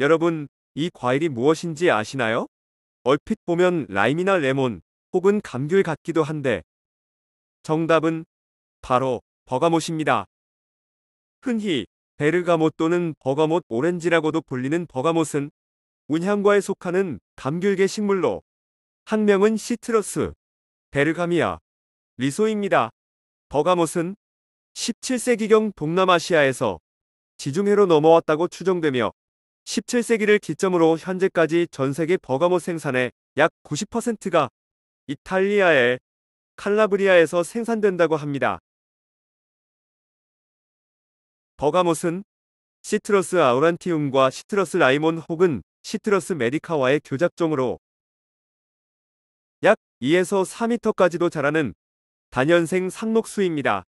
여러분, 이 과일이 무엇인지 아시나요? 얼핏 보면 라임이나 레몬 혹은 감귤 같기도 한데 정답은 바로 버가못입니다. 흔히 베르가못 또는 버가못 오렌지라고도 불리는 버가못은 운향과에 속하는 감귤계 식물로 한 명은 시트러스, 베르가미아, 리소입니다. 버가못은 17세기경 동남아시아에서 지중해로 넘어왔다고 추정되며 17세기를 기점으로 현재까지 전 세계 버가못 생산의 약 90%가 이탈리아의 칼라브리아에서 생산된다고 합니다. 버가못은 시트러스 아우란티움과 시트러스 라이몬 혹은 시트러스 메디카와의 교작종으로 약 2에서 4m까지도 자라는 단연생 상록수입니다.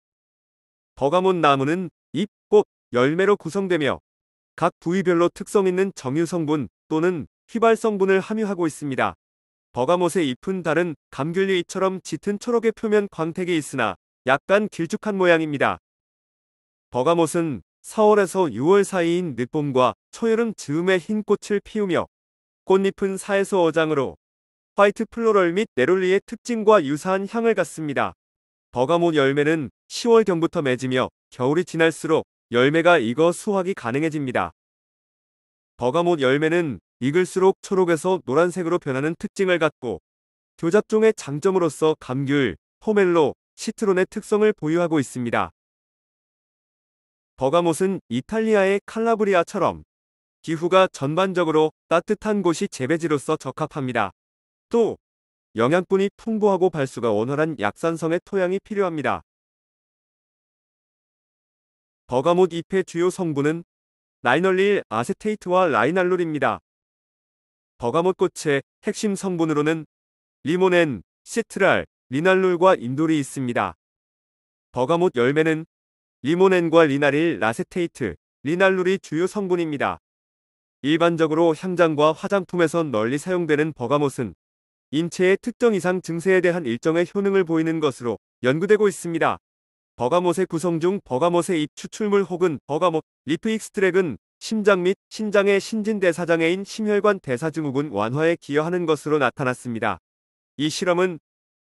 버가못 나무는 잎, 꽃, 열매로 구성되며 각 부위별로 특성 있는 정유 성분 또는 휘발 성분을 함유하고 있습니다. 버가못의 잎은 다른 감귤잎처럼 짙은 초록의 표면 광택이 있으나 약간 길쭉한 모양입니다. 버가못은 4월에서 6월 사이인 늦봄과 초여름 즈음에 흰 꽃을 피우며 꽃잎은 4에서 5장으로 화이트 플로럴 및 네롤리의 특징과 유사한 향을 갖습니다. 버가못 열매는 10월경부터 맺으며 겨울이 지날수록 열매가 익어 수확이 가능해집니다. 버가못 열매는 익을수록 초록에서 노란색으로 변하는 특징을 갖고 교잡종의 장점으로서 감귤, 포멜로, 시트론의 특성을 보유하고 있습니다. 버가못은 이탈리아의 칼라브리아처럼 기후가 전반적으로 따뜻한 곳이 재배지로서 적합합니다. 또 영양분이 풍부하고 발수가 원활한 약산성의 토양이 필요합니다. 버가못 잎의 주요 성분은 라이널릴 아세테이트와 라이날룰입니다. 버가못 꽃의 핵심 성분으로는 리모넨, 시트랄, 리날룰과 인돌이 있습니다. 버가못 열매는 리모넨과 리나릴 라세테이트, 리날룰이 주요 성분입니다. 일반적으로 향장과 화장품에서 널리 사용되는 버가못은 인체의 특정 이상 증세에 대한 일정의 효능을 보이는 것으로 연구되고 있습니다. 버가못의 구성 중 버가못의 잎 추출물 혹은 버가못 리프 익스트랙은 심장 및 신장의 신진대사장애인 심혈관 대사증후군 완화에 기여하는 것으로 나타났습니다. 이 실험은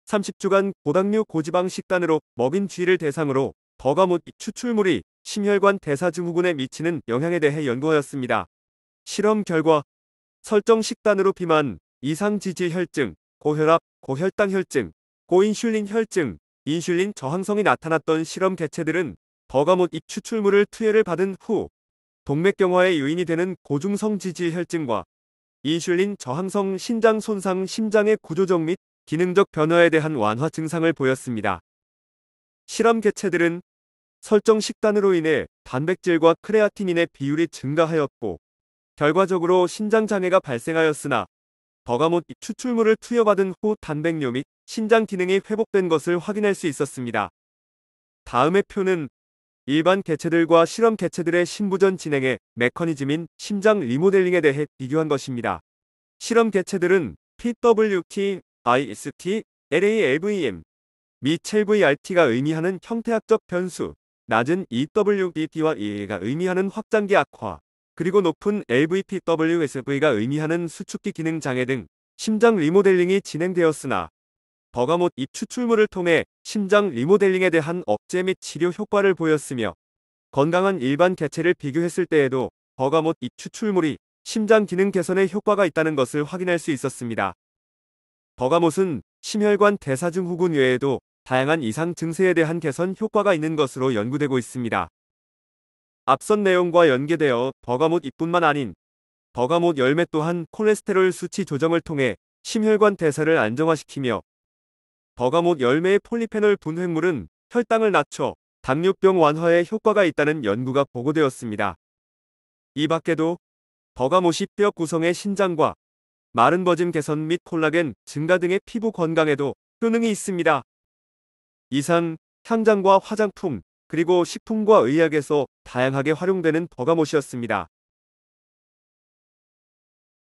30주간 고당류 고지방 식단으로 먹인 쥐를 대상으로 버가못 잎 추출물이 심혈관 대사증후군에 미치는 영향에 대해 연구하였습니다. 실험 결과 설정 식단으로 비만, 이상 지질 혈증, 고혈압, 고혈당 혈증, 고인슐린 혈증, 인슐린 저항성이 나타났던 실험 개체들은 버가못 잎 추출물을 투여를 받은 후 동맥경화의 요인이 되는 고중성 지질 혈증과 인슐린 저항성 신장 손상 심장의 구조적 및 기능적 변화에 대한 완화 증상을 보였습니다. 실험 개체들은 설정 식단으로 인해 단백질과 크레아틴인의 비율이 증가하였고 결과적으로 신장 장애가 발생하였으나 버가못 추출물을 투여받은 후 단백뇨 및 신장 기능이 회복된 것을 확인할 수 있었습니다. 다음의 표는 일반 개체들과 실험 개체들의 신부전 진행에 메커니즘인 심장 리모델링에 대해 비교한 것입니다. 실험 개체들은 PWT, IST, LALVM, 미첼VRT가 의미하는 형태학적 변수, 낮은 EWBP와 EA가 의미하는 확장기 악화, 그리고 높은 LVPWSV가 의미하는 수축기 기능 장애 등 심장 리모델링이 진행되었으나 버가못 잎 추출물을 통해 심장 리모델링에 대한 억제 및 치료 효과를 보였으며 건강한 일반 개체를 비교했을 때에도 버가못 잎 추출물이 심장 기능 개선에 효과가 있다는 것을 확인할 수 있었습니다. 버가못은 심혈관 대사증 후군 외에도 다양한 이상 증세에 대한 개선 효과가 있는 것으로 연구되고 있습니다. 앞선 내용과 연계되어 버가못 잎뿐만 아닌 버가못 열매 또한 콜레스테롤 수치 조정을 통해 심혈관 대사를 안정화시키며 버가못 열매의 폴리페놀 분해물은 혈당을 낮춰 당뇨병 완화에 효과가 있다는 연구가 보고되었습니다. 이 밖에도 버가못이 뼈 구성의 신장과 마른 버짐 개선 및 콜라겐 증가 등의 피부 건강에도 효능이 있습니다. 이상 향장과 화장품 그리고 식품과 의약에서 다양하게 활용되는 버가못이었습니다.